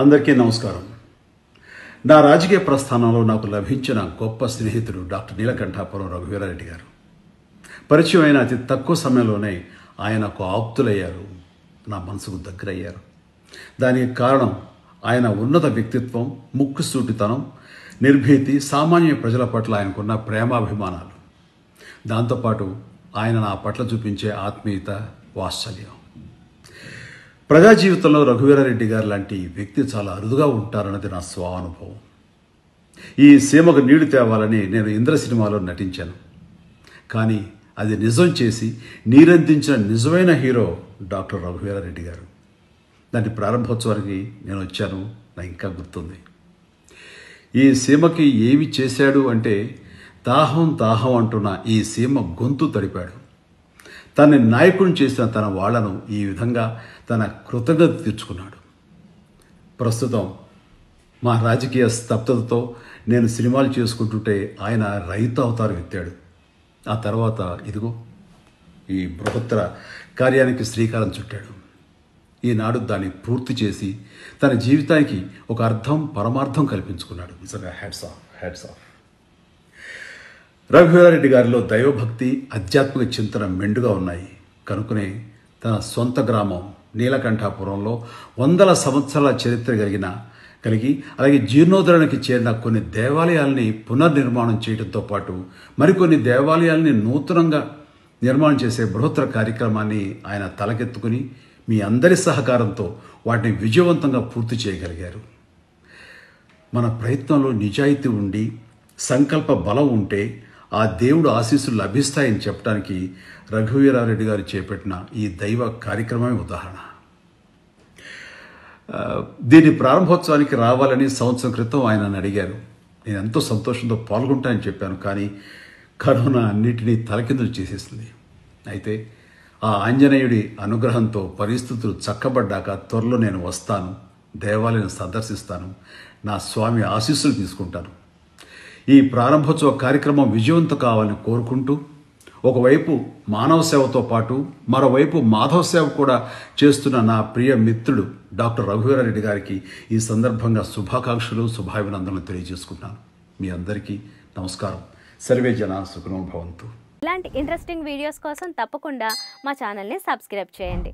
అందరికీ నమస్కారం నా రాజకీయ ప్రస్థానంలో నాకు లభించిన గొప్ప స్నేహితుడు డాక్టర్ నీలకంఠాపురం రఘువీరారెడ్డి గారు పరిచయం అయిన అతి తక్కువ సమయంలోనే ఆయనకు ఆప్తులయ్యారు నా మనసుకు దగ్గరయ్యారు దానికి కారణం ఆయన ఉన్నత వ్యక్తిత్వం సూటితనం నిర్భీతి సామాన్య ప్రజల పట్ల ఆయనకున్న ప్రేమాభిమానాలు దాంతోపాటు ఆయన నా పట్ల చూపించే ఆత్మీయత వాత్సల్యం ప్రజా జీవితంలో రఘువీరారెడ్డి గారు లాంటి వ్యక్తి చాలా అరుదుగా ఉంటారన్నది నా స్వానుభవం ఈ సీమకు నీళ్లు తేవాలని నేను ఇంద్ర సినిమాలో నటించాను కానీ అది నిజం చేసి నీరందించిన నిజమైన హీరో డాక్టర్ రఘువీరారెడ్డి గారు దాని ప్రారంభోత్సవానికి నేను వచ్చాను నా ఇంకా గుర్తుంది ఈ సీమకి ఏమి చేశాడు అంటే దాహం దాహం అంటున్న ఈ సీమ గొంతు తడిపాడు తన నాయకుడిని చేసిన తన వాళ్లను ఈ విధంగా తన కృతజ్ఞత తీర్చుకున్నాడు ప్రస్తుతం మా రాజకీయ స్తబ్దతతో నేను సినిమాలు చేసుకుంటుంటే ఆయన రైతు అవతారం ఎత్తాడు ఆ తర్వాత ఇదిగో ఈ బృహత్ర కార్యానికి శ్రీకారం చుట్టాడు ఈనాడు దాన్ని పూర్తి చేసి తన జీవితానికి ఒక అర్థం పరమార్థం కల్పించుకున్నాడు నిజంగా ఆఫ్ హ్యాట్స్ ఆఫ్ రఘువీరారెడ్డి గారిలో దైవభక్తి ఆధ్యాత్మిక చింతన మెండుగా ఉన్నాయి కనుకనే తన సొంత గ్రామం నీలకంఠాపురంలో వందల సంవత్సరాల చరిత్ర కలిగిన కలిగి అలాగే జీర్ణోద్ధరణకి చేరిన కొన్ని దేవాలయాల్ని పునర్నిర్మాణం చేయడంతో పాటు మరికొన్ని దేవాలయాల్ని నూతనంగా నిర్మాణం చేసే బృహత్తర కార్యక్రమాన్ని ఆయన తలకెత్తుకుని మీ అందరి సహకారంతో వాటిని విజయవంతంగా పూర్తి చేయగలిగారు మన ప్రయత్నంలో నిజాయితీ ఉండి సంకల్ప బలం ఉంటే ఆ దేవుడు ఆశీస్సులు లభిస్తాయని చెప్పడానికి రఘువీరారెడ్డి గారు చేపట్టిన ఈ దైవ కార్యక్రమమే ఉదాహరణ దీని ప్రారంభోత్సవానికి రావాలని సంవత్సరం క్రితం ఆయన అడిగారు నేను ఎంతో సంతోషంతో పాల్గొంటానని చెప్పాను కానీ కరోనా అన్నిటినీ తలకిందులు చేసేస్తుంది అయితే ఆ ఆంజనేయుడి అనుగ్రహంతో పరిస్థితులు చక్కబడ్డాక త్వరలో నేను వస్తాను దేవాలయం సందర్శిస్తాను నా స్వామి ఆశీస్సులు తీసుకుంటాను ఈ ప్రారంభోత్సవ కార్యక్రమం విజయవంతం కావాలని కోరుకుంటూ ఒకవైపు మానవ సేవతో పాటు మరోవైపు మాధవ సేవ కూడా చేస్తున్న నా ప్రియ మిత్రుడు డాక్టర్ రఘువీరారెడ్డి గారికి ఈ సందర్భంగా శుభాకాంక్షలు శుభాభినందనలు తెలియజేసుకుంటున్నాను మీ అందరికీ నమస్కారం సర్వే జన సుఖనో భవంతు ఇలాంటి ఇంట్రెస్టింగ్ వీడియోస్ కోసం తప్పకుండా మా ఛానల్ని సబ్స్క్రైబ్ చేయండి